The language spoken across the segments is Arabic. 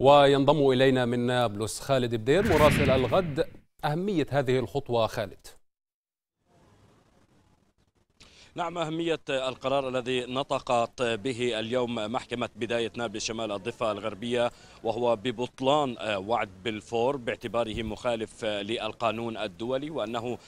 وينضم إلينا من نابلس خالد بدير مراسل الغد أهمية هذه الخطوة خالد نعم أهمية القرار الذي نطقت به اليوم محكمة بداية نابلس شمال الضفة الغربية وهو ببطلان وعد بالفور باعتباره مخالف للقانون الدولي وأنه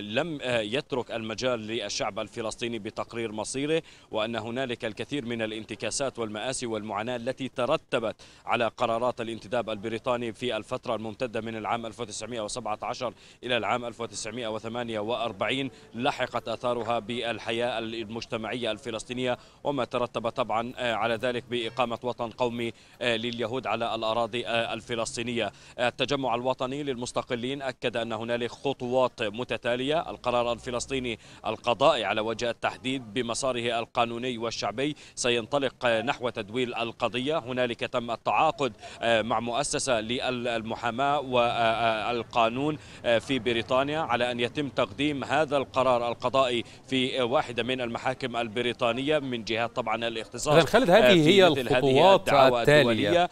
لم يترك المجال للشعب الفلسطيني بتقرير مصيره وأن هنالك الكثير من الانتكاسات والمآسي والمعاناة التي ترتبت على قرارات الانتداب البريطاني في الفترة الممتدة من العام 1917 إلى العام 1948 لحقت أثارها بال الحياة المجتمعية الفلسطينية وما ترتب طبعا آه، على ذلك بإقامة وطن قومي آه، لليهود على الأراضي آه، الفلسطينية التجمع الوطني للمستقلين أكد أن هنالك خطوات متتالية القرار الفلسطيني القضائي على وجه التحديد بمساره القانوني والشعبي سينطلق نحو تدويل القضية هنالك تم التعاقد مع مؤسسة للمحاماة والقانون في بريطانيا على أن يتم تقديم هذا القرار القضائي في واحدة من المحاكم البريطانية من جهات طبعا الاختصاص خالد هذه هي الخطوات التالية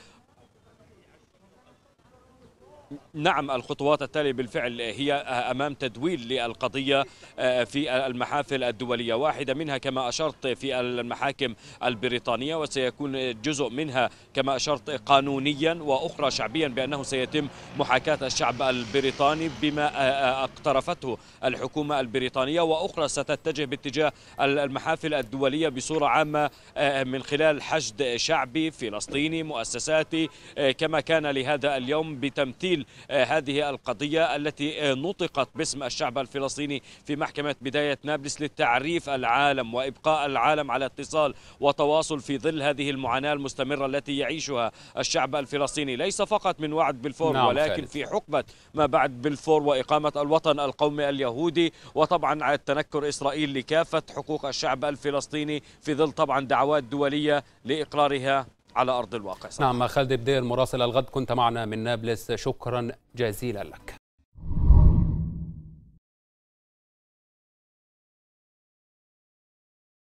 نعم الخطوات التالية بالفعل هي أمام تدويل للقضية آه، في المحافل الدولية واحدة منها كما أشرت في المحاكم البريطانية وسيكون جزء منها كما أشرت قانونيا وأخرى شعبيا بأنه سيتم محاكاة الشعب البريطاني بما آه، آه، اقترفته الحكومة البريطانية وأخرى ستتجه باتجاه المحافل الدولية بصورة عامة من خلال حشد شعبي فلسطيني مؤسساتي كما كان لهذا اليوم بتمثيل تفصيل آه، هذه القضية التي آه، نطقت باسم الشعب الفلسطيني في محكمة بداية نابلس للتعريف العالم وإبقاء العالم على اتصال وتواصل في ظل هذه المعاناة المستمرة التي يعيشها الشعب الفلسطيني ليس فقط من وعد بالفور نعم ولكن خالد. في حقبة ما بعد بالفور وإقامة الوطن القومي اليهودي وطبعا على التنكر إسرائيل لكافة حقوق الشعب الفلسطيني في ظل طبعا دعوات دولية لإقرارها على أرض الواقع صحيح. نعم خالد بدير مراسل الغد كنت معنا من نابلس شكرا جزيلا لك